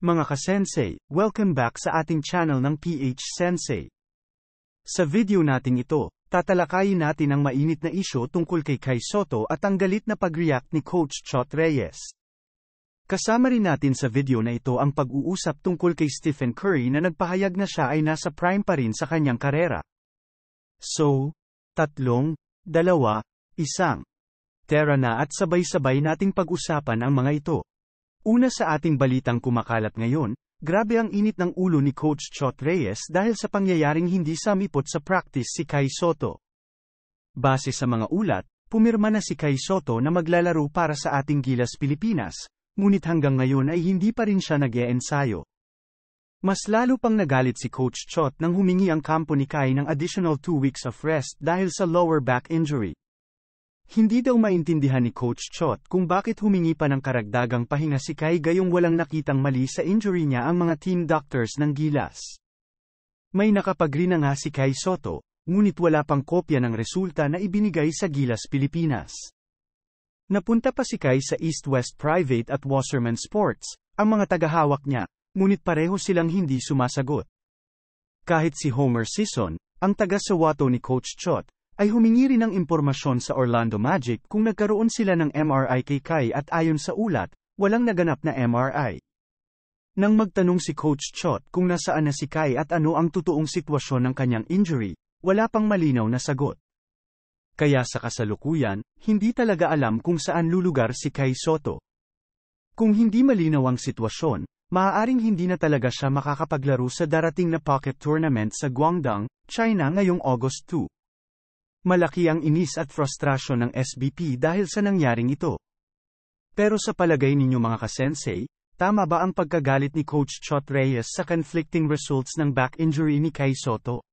Mga ka-sensei, welcome back sa ating channel ng PH Sensei. Sa video natin ito, tatalakayin natin ang mainit na isyo tungkol kay Kai Soto at ang galit na pag-react ni Coach Chot Reyes. Kasama rin natin sa video na ito ang pag-uusap tungkol kay Stephen Curry na nagpahayag na siya ay nasa prime pa rin sa kanyang karera. So, tatlong, dalawa, isang. Tara na at sabay-sabay nating pag-usapan ang mga ito. Una sa ating balitang kumakalat ngayon, grabe ang init ng ulo ni Coach Chot Reyes dahil sa pangyayaring hindi samipot sa practice si Kai Soto. Base sa mga ulat, pumirma na si Kai Soto na maglalaro para sa ating Gilas Pilipinas, ngunit hanggang ngayon ay hindi pa rin siya nag eensayo Mas lalo pang nagalit si Coach Chot nang humingi ang kampo ni Kai ng additional 2 weeks of rest dahil sa lower back injury. Hindi daw maintindihan ni Coach Chot kung bakit humingi pa ng karagdagang pahinga si Kai gayong walang nakitang mali sa injury niya ang mga team doctors ng Gilas. May nakapagrin nga si Kai Soto, ngunit wala pang kopya ng resulta na ibinigay sa Gilas Pilipinas. Napunta pa si Kai sa East West Private at Wasserman Sports, ang mga tagahawak niya, ngunit pareho silang hindi sumasagot. Kahit si Homer Sison, ang taga-sawato ni Coach Chot, ay humingi rin ng impormasyon sa Orlando Magic kung nagkaroon sila ng MRI kay Kai at ayon sa ulat, walang naganap na MRI. Nang magtanong si Coach Chot kung nasaan na si Kai at ano ang totoong sitwasyon ng kanyang injury, wala pang malinaw na sagot. Kaya sa kasalukuyan, hindi talaga alam kung saan lulugar si Kai Soto. Kung hindi malinaw ang sitwasyon, maaaring hindi na talaga siya makakapaglaro sa darating na pocket tournament sa Guangdong, China ngayong August 2. Malaki ang inis at frustrasyon ng SBP dahil sa nangyaring ito. Pero sa palagay ninyo mga kasensei, tama ba ang pagkagalit ni Coach Chot Reyes sa conflicting results ng back injury ni Kai Soto?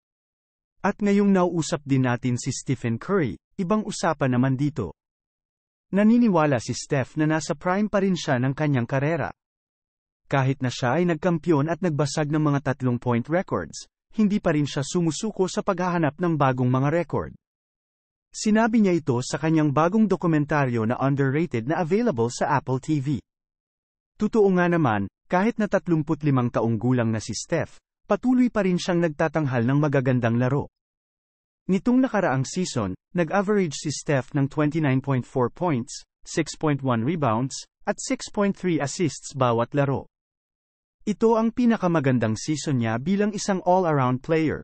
At ngayong nauusap din natin si Stephen Curry, ibang usapan naman dito. Naniniwala si Steph na nasa prime pa rin siya ng kanyang karera. Kahit na siya ay nagkampiyon at nagbasag ng mga tatlong point records, hindi pa rin siya sumusuko sa paghahanap ng bagong mga record. Sinabi niya ito sa kanyang bagong dokumentaryo na underrated na available sa Apple TV. Totoo nga naman, kahit na 35 taong gulang na si Steph, patuloy pa rin siyang nagtatanghal ng magagandang laro. Nitong nakaraang season, nag-average si Steph ng 29.4 points, 6.1 rebounds, at 6.3 assists bawat laro. Ito ang pinakamagandang season niya bilang isang all-around player,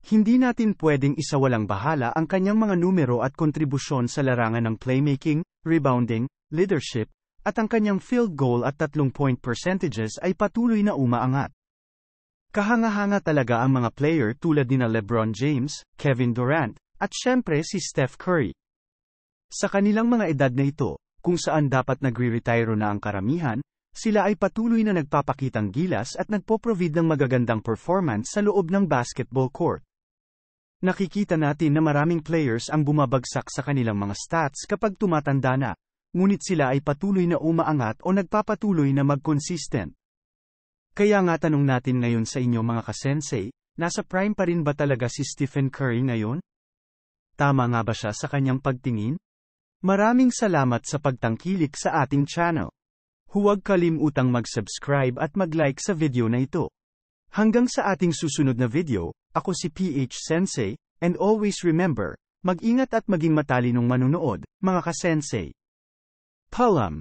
hindi natin pwedeng isawalang bahala ang kanyang mga numero at kontribusyon sa larangan ng playmaking, rebounding, leadership, at ang kanyang field goal at tatlong point percentages ay patuloy na umaangat. Kahanga-hanga talaga ang mga player tulad ni na LeBron James, Kevin Durant, at syempre si Steph Curry. Sa kanilang mga edad na ito, kung saan dapat nagre-retire na ang karamihan, sila ay patuloy na nagpapakitang gilas at nagpo-provide ng magagandang performance sa loob ng basketball court nakikita natin na maraming players ang bumabagsak sa kanilang mga stats kapag tumatanda na, ngunit sila ay patuloy na umaangat o nagpapatuloy na mag-consistent. Kaya nga tanong natin ngayon sa inyo mga kasensei, nasa prime pa rin ba talaga si Stephen Curry ngayon? Tama nga ba siya sa kanyang pagtingin? Maraming salamat sa pagtangkilik sa ating channel. Huwag kalimutang mag-subscribe at mag-like sa video na ito. Hanggang sa ating susunod na video, ako si PH Sensei, and always remember, mag-ingat at maging matalinong manunood, mga ka-sensei. Palam